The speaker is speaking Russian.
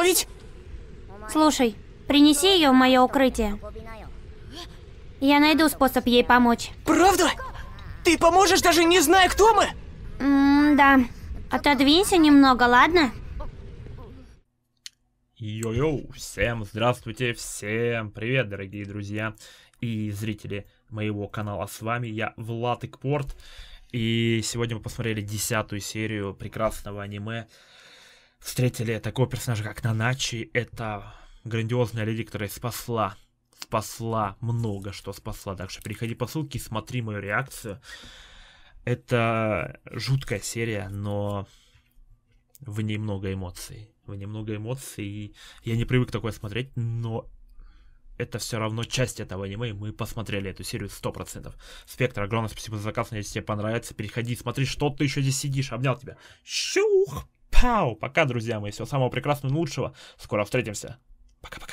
ловить! Слушай, принеси ее в мое укрытие. Я найду способ ей помочь. Правда? Ты поможешь, даже не зная, кто мы? М да. Отодвинься немного, ладно? Йо-йо, всем здравствуйте, всем привет, дорогие друзья и зрители моего канала. С вами я, Влад Экпорт, и сегодня мы посмотрели десятую серию прекрасного аниме встретили такого персонажа, как Наначи. Это грандиозная леди, которая спасла спасла, много что спасла. Так что переходи по ссылке, смотри мою реакцию. Это жуткая серия, но в ней много эмоций. В ней много эмоций, и я не привык такое смотреть, но это все равно часть этого аниме, и мы посмотрели эту серию 100%. Спектр, огромное спасибо за заказ, надеюсь, тебе понравится. Переходи, смотри, что ты еще здесь сидишь, обнял тебя. Щух! Пау! Пока, друзья мои, всего самого прекрасного и лучшего. Скоро встретимся. Пока-пока.